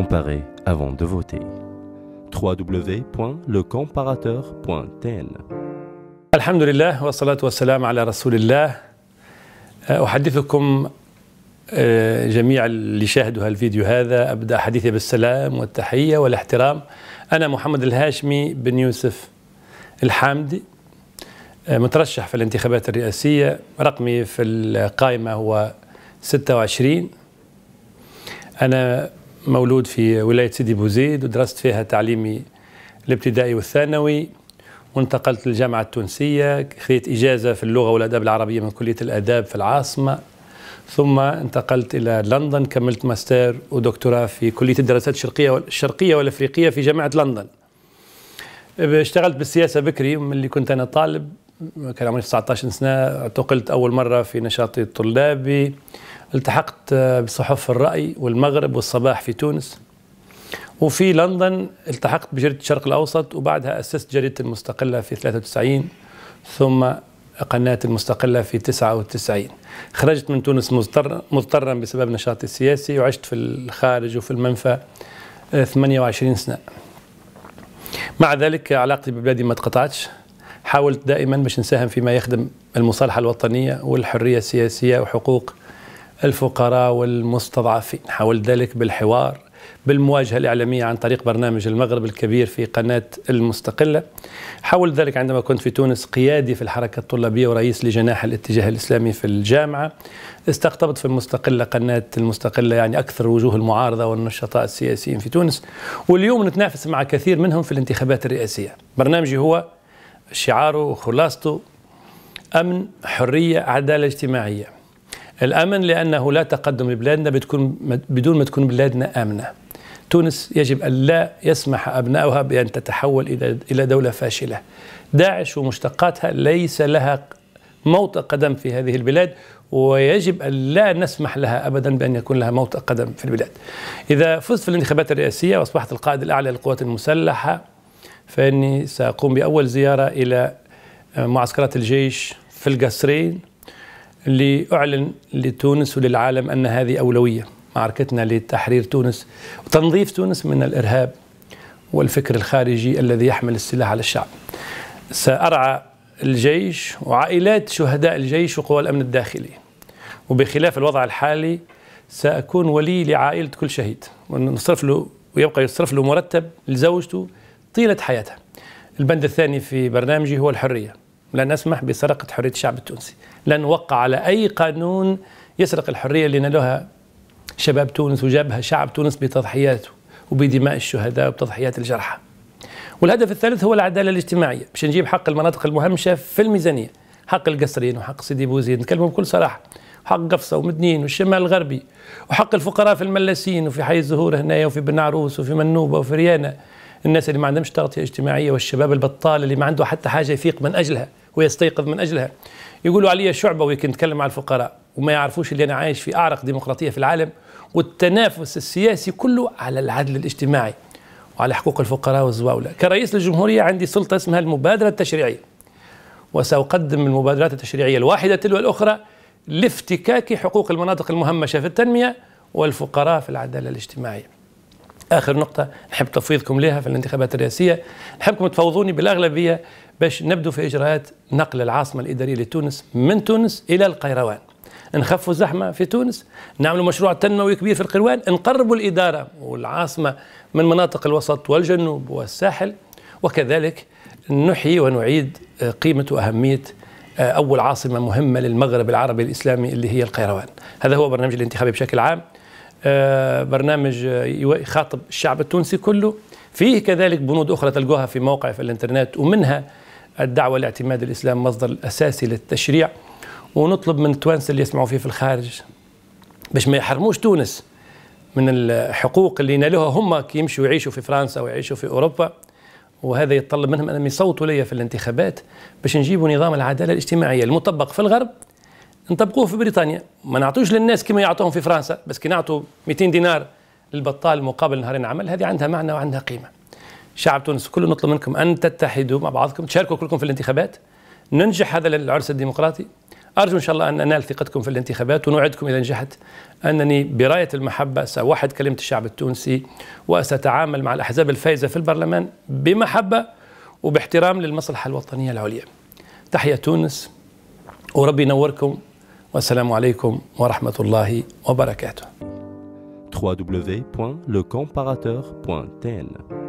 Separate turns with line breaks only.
Comparer avant de voter. www.lecomparateur.tn الحمد لله والصلاة والسلام على رسول الله أحدثكم جميع اللي شاهدوا هالفيديو هذا أبدأ حديثي بالسلام والتحية والاحترام أنا محمد الهاشمي بن يوسف الحامدي مترشح في الانتخابات الرئاسية رقمي في القائمة هو 26 أنا مولود في ولاية سيدي بوزيد ودرست فيها تعليمي الابتدائي والثانوي وانتقلت للجامعة التونسية خذيت إجازة في اللغة والأداب العربية من كلية الآداب في العاصمة ثم انتقلت إلى لندن كملت ماستر ودكتوراه في كلية الدراسات الشرقية الشرقية والأفريقية في جامعة لندن اشتغلت بالسياسة بكري من اللي كنت أنا طالب كان عمري 19 سنة اعتقلت أول مرة في نشاطي الطلابي التحقت بصحف الرأي والمغرب والصباح في تونس وفي لندن التحقت بجريدة الشرق الأوسط وبعدها أسست جريدة المستقلة في 93 ثم قناة المستقلة في 99 خرجت من تونس مضطر مضطرا بسبب نشاطي السياسي وعشت في الخارج وفي المنفى 28 آه، سنة مع ذلك علاقتي ببلادي ما تقطعتش حاولت دائما باش نساهم فيما يخدم المصالحة الوطنية والحرية السياسية وحقوق الفقراء والمستضعفين حاول ذلك بالحوار بالمواجهة الإعلامية عن طريق برنامج المغرب الكبير في قناة المستقلة حاول ذلك عندما كنت في تونس قيادي في الحركة الطلابية ورئيس لجناح الاتجاه الإسلامي في الجامعة استقطبت في المستقلة قناة المستقلة يعني أكثر وجوه المعارضة والنشطاء السياسيين في تونس واليوم نتنافس مع كثير منهم في الانتخابات الرئاسية برنامجي هو شعاره وخلاصته أمن حرية عدالة اجتماعية الامن لانه لا تقدم لبلادنا بتكون بدون ما تكون بلادنا امنه تونس يجب ان لا يسمح ابنائها بان تتحول الى الى دوله فاشله داعش ومشتقاتها ليس لها موطئ قدم في هذه البلاد ويجب أن لا نسمح لها أبدا بأن يكون لها موطئ قدم في البلاد إذا فزت في الانتخابات الرئاسية وأصبحت القائد الأعلى للقوات المسلحة فإني سأقوم بأول زيارة إلى آه، معسكرات الجيش في القصرين لأعلن لتونس وللعالم أن هذه أولوية معركتنا لتحرير تونس وتنظيف تونس من الإرهاب والفكر الخارجي الذي يحمل السلاح على الشعب سأرعى الجيش وعائلات شهداء الجيش وقوى الأمن الداخلي وبخلاف الوضع الحالي سأكون ولي لعائلة كل شهيد ونصرف له ويبقى يصرف له مرتب لزوجته طيلة حياتها البند الثاني في برنامجي هو الحرية لا نسمح بسرقة حرية الشعب التونسي لن نوقع على أي قانون يسرق الحرية اللي نالوها شباب تونس وجابها شعب تونس بتضحياته وبدماء الشهداء وبتضحيات الجرحى والهدف الثالث هو العدالة الاجتماعية باش نجيب حق المناطق المهمشة في الميزانية حق القصرين وحق سيدي بوزيد نتكلموا بكل صراحة حق قفصة ومدنين والشمال الغربي وحق الفقراء في الملاسين وفي حي الزهور هنايا وفي بن عروس وفي منوبة وفي ريانة الناس اللي ما عندهمش تغطية اجتماعية والشباب البطال اللي ما عنده حتى حاجة يفيق من أجلها ويستيقظ من أجلها يقولوا علي شعبة وكنت نتكلم مع الفقراء وما يعرفوش اللي أنا عايش في أعرق ديمقراطية في العالم والتنافس السياسي كله على العدل الاجتماعي وعلى حقوق الفقراء والزواولة كرئيس للجمهورية عندي سلطة اسمها المبادرة التشريعية وسأقدم المبادرات التشريعية الواحدة تلو الأخرى لافتكاك حقوق المناطق المهمشة في التنمية والفقراء في العدالة الاجتماعية آخر نقطة نحب تفويضكم لها في الانتخابات الرئاسية نحبكم تفوضوني بالأغلبية باش نبدو في إجراءات نقل العاصمة الإدارية لتونس من تونس إلى القيروان نخفوا الزحمة في تونس نعملوا مشروع تنموي كبير في القيروان نقربوا الإدارة والعاصمة من مناطق الوسط والجنوب والساحل وكذلك نحيي ونعيد قيمة وأهمية أول عاصمة مهمة للمغرب العربي الإسلامي اللي هي القيروان هذا هو برنامج الانتخابي بشكل عام آه، برنامج يخاطب الشعب التونسي كله فيه كذلك بنود أخرى تلقوها في موقع في الانترنت ومنها الدعوة لاعتماد الإسلام مصدر الأساسي للتشريع ونطلب من التوانسه اللي يسمعوا فيه في الخارج باش ما يحرموش تونس من الحقوق اللي نالوها هم كي يمشوا يعيشوا في فرنسا ويعيشوا في اوروبا وهذا يتطلب منهم انهم يصوتوا ليا في الانتخابات باش نجيبوا نظام العداله الاجتماعيه المطبق في الغرب نطبقوه في بريطانيا ما نعطوش للناس كما يعطوهم في فرنسا بس كي نعطوا 200 دينار للبطال مقابل نهارين عمل هذه عندها معنى وعندها قيمه شعب تونس كله نطلب منكم أن تتحدوا مع بعضكم تشاركوا كلكم في الانتخابات ننجح هذا العرس الديمقراطي أرجو إن شاء الله أن أنال ثقتكم في الانتخابات ونوعدكم إذا نجحت أنني براية المحبة سأوحد كلمة الشعب التونسي وستعامل مع الأحزاب الفائزة في البرلمان بمحبة وباحترام للمصلحة الوطنية العليا تحية تونس وربي ينوركم والسلام عليكم ورحمة الله وبركاته www.lecomparateur.tn